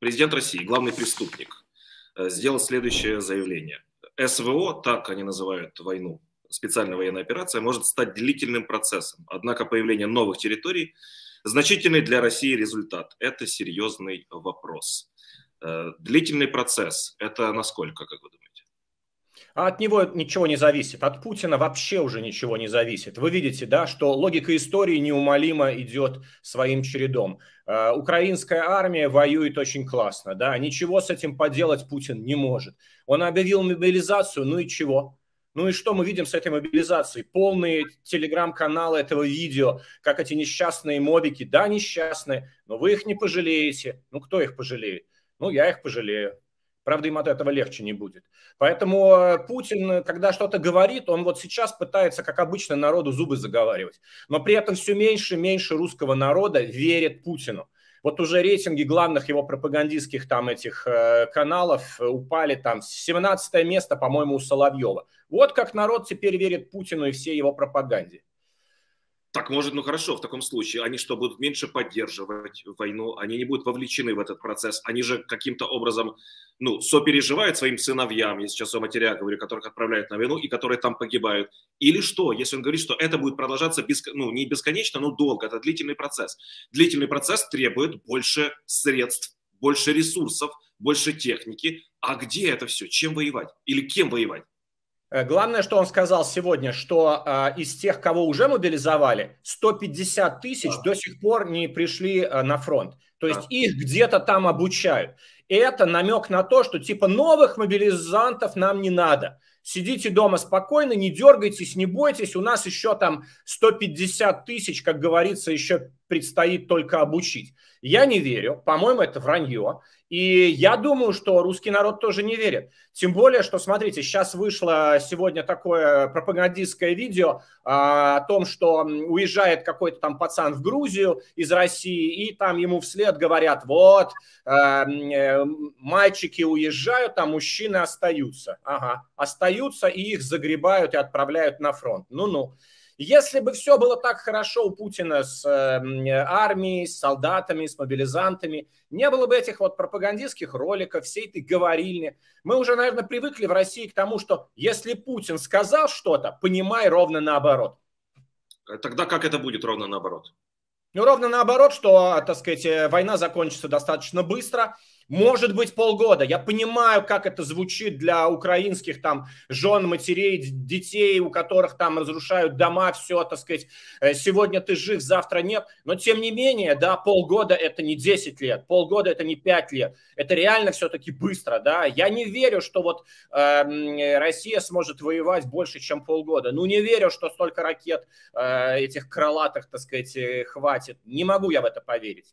президент России, главный преступник, э, сделал следующее заявление. СВО, так они называют войну, специальная военная операция, может стать длительным процессом. Однако появление новых территорий – значительный для России результат. Это серьезный вопрос. Э, длительный процесс – это насколько, как вы думаете? А от него ничего не зависит, от Путина вообще уже ничего не зависит. Вы видите, да, что логика истории неумолимо идет своим чередом. А, украинская армия воюет очень классно, да, ничего с этим поделать Путин не может. Он объявил мобилизацию, ну и чего? Ну и что мы видим с этой мобилизацией? Полные телеграм-каналы этого видео, как эти несчастные мобики, да, несчастные, но вы их не пожалеете. Ну кто их пожалеет? Ну я их пожалею. Правда, им от этого легче не будет. Поэтому э, Путин, э, когда что-то говорит, он вот сейчас пытается, как обычно, народу зубы заговаривать. Но при этом все меньше и меньше русского народа верит Путину. Вот уже рейтинги главных его пропагандистских там этих э, каналов э, упали там 17 место, по-моему, у Соловьева. Вот как народ теперь верит Путину и всей его пропаганде. Так, может, ну хорошо, в таком случае они что, будут меньше поддерживать войну, они не будут вовлечены в этот процесс, они же каким-то образом, ну, сопереживают своим сыновьям, я сейчас о матерях говорю, которых отправляют на войну и которые там погибают. Или что, если он говорит, что это будет продолжаться, беск... ну, не бесконечно, но долго, это длительный процесс. Длительный процесс требует больше средств, больше ресурсов, больше техники. А где это все? Чем воевать? Или кем воевать? Э, главное, что он сказал сегодня, что э, из тех, кого уже мобилизовали, 150 тысяч до сих пор не пришли э, на фронт. То есть их где-то там обучают. Это намек на то, что типа новых мобилизантов нам не надо. Сидите дома спокойно, не дергайтесь, не бойтесь. У нас еще там 150 тысяч, как говорится, еще предстоит только обучить. Я не верю. По-моему, это вранье. И я думаю, что русский народ тоже не верит. Тем более, что, смотрите, сейчас вышло сегодня такое пропагандистское видео а, о том, что уезжает какой-то там пацан в Грузию из России, и там ему вслед звонят, говорят, вот, э, э, мальчики уезжают, а мужчины остаются. Ага, остаются и их загребают и отправляют на фронт. Ну-ну. Если бы все было так хорошо у Путина с э, армией, с солдатами, с мобилизантами, не было бы этих вот пропагандистских роликов, всей этой говорильни. Мы уже, наверное, привыкли в России к тому, что если Путин сказал что-то, понимай ровно наоборот. Тогда как это будет ровно наоборот? Ну, ровно наоборот, что, э, так сказать, э, война закончится достаточно быстро – может быть, полгода. Я понимаю, как это звучит для украинских там жен, матерей, детей, у которых там разрушают дома, все, так сказать, э, сегодня ты жив, завтра нет. Но тем не менее, да, полгода это не 10 лет, полгода это не 5 лет. Это реально все-таки быстро, да. Я не верю, что вот э, Россия сможет воевать больше, чем полгода. Ну, не верю, что столько ракет э, этих крылатых, так сказать, э, хватит. Не могу я в это поверить.